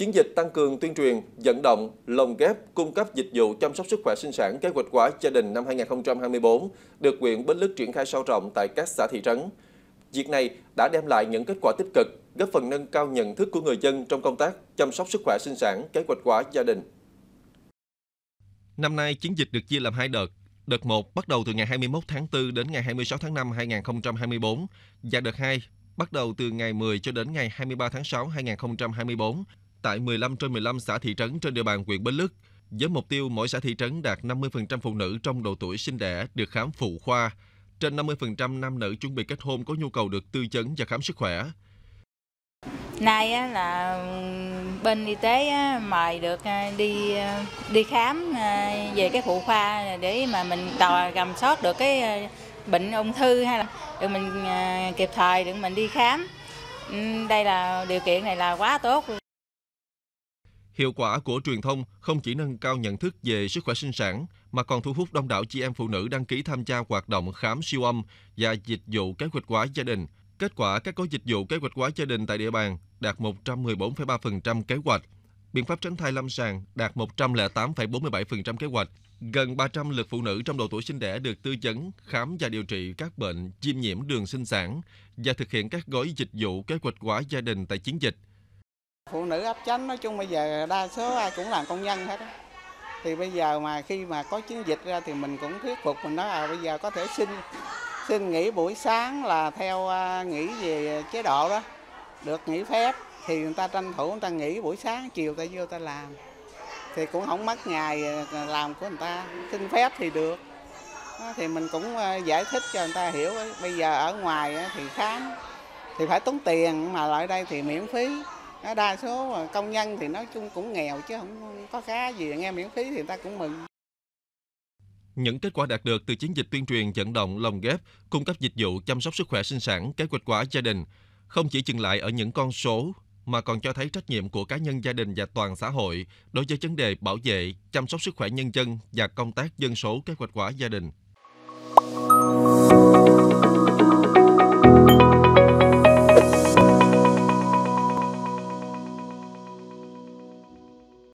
Chiến dịch tăng cường tuyên truyền, dẫn động, lồng ghép, cung cấp dịch vụ chăm sóc sức khỏe sinh sản kế hoạch hóa gia đình năm 2024 được huyện Bến Lức triển khai sâu rộng tại các xã thị trấn. Việc này đã đem lại những kết quả tích cực, góp phần nâng cao nhận thức của người dân trong công tác chăm sóc sức khỏe sinh sản kế hoạch hóa gia đình. Năm nay, chiến dịch được chia làm hai đợt. Đợt 1 bắt đầu từ ngày 21 tháng 4 đến ngày 26 tháng 5 2024 và đợt 2 bắt đầu từ ngày 10 cho đến ngày 23 tháng 6 2024 tại 15 trên 15 xã thị trấn trên địa bàn huyện Bến Lức, với mục tiêu mỗi xã thị trấn đạt 50% phụ nữ trong độ tuổi sinh đẻ được khám phụ khoa, trên 50% nam nữ chuẩn bị kết hôn có nhu cầu được tư vấn và khám sức khỏe. Nay là bên y tế mời được à, đi à, đi khám à, về cái phụ khoa để mà mình tò gầm sót được cái bệnh ung thư hay là được mình kịp thời được mình đi khám. Đây là điều kiện này là quá tốt. Hiệu quả của truyền thông không chỉ nâng cao nhận thức về sức khỏe sinh sản mà còn thu hút đông đảo chị em phụ nữ đăng ký tham gia hoạt động khám siêu âm và dịch vụ kế hoạch hóa gia đình. Kết quả các gói dịch vụ kế hoạch hóa gia đình tại địa bàn đạt 114,3% kế hoạch. Biện pháp tránh thai lâm sàng đạt 108,47% kế hoạch. Gần 300 lượt phụ nữ trong độ tuổi sinh đẻ được tư vấn, khám và điều trị các bệnh viêm nhiễm đường sinh sản và thực hiện các gói dịch vụ kế hoạch hóa gia đình tại chiến dịch – phụ nữ ấp chánh nói chung bây giờ đa số ai cũng làm công nhân hết thì bây giờ mà khi mà có chiến dịch ra thì mình cũng thuyết phục mình nói à bây giờ có thể xin xin nghỉ buổi sáng là theo à, nghỉ về chế độ đó được nghỉ phép thì người ta tranh thủ người ta nghỉ buổi sáng chiều ta vô ta làm thì cũng không mất ngày à, làm của người ta xin phép thì được thì mình cũng à, giải thích cho người ta hiểu bây giờ ở ngoài thì khám thì phải tốn tiền mà lại đây thì miễn phí đa số công nhân thì nói chung cũng nghèo chứ không có khá gì nghe miễn phí thì ta cũng mừng những kết quả đạt được từ chiến dịch tuyên truyền vận động lồng ghép cung cấp dịch vụ chăm sóc sức khỏe sinh sản kế hoạch quả gia đình không chỉ dừng lại ở những con số mà còn cho thấy trách nhiệm của cá nhân gia đình và toàn xã hội đối với vấn đề bảo vệ chăm sóc sức khỏe nhân dân và công tác dân số kế hoạch quả gia đình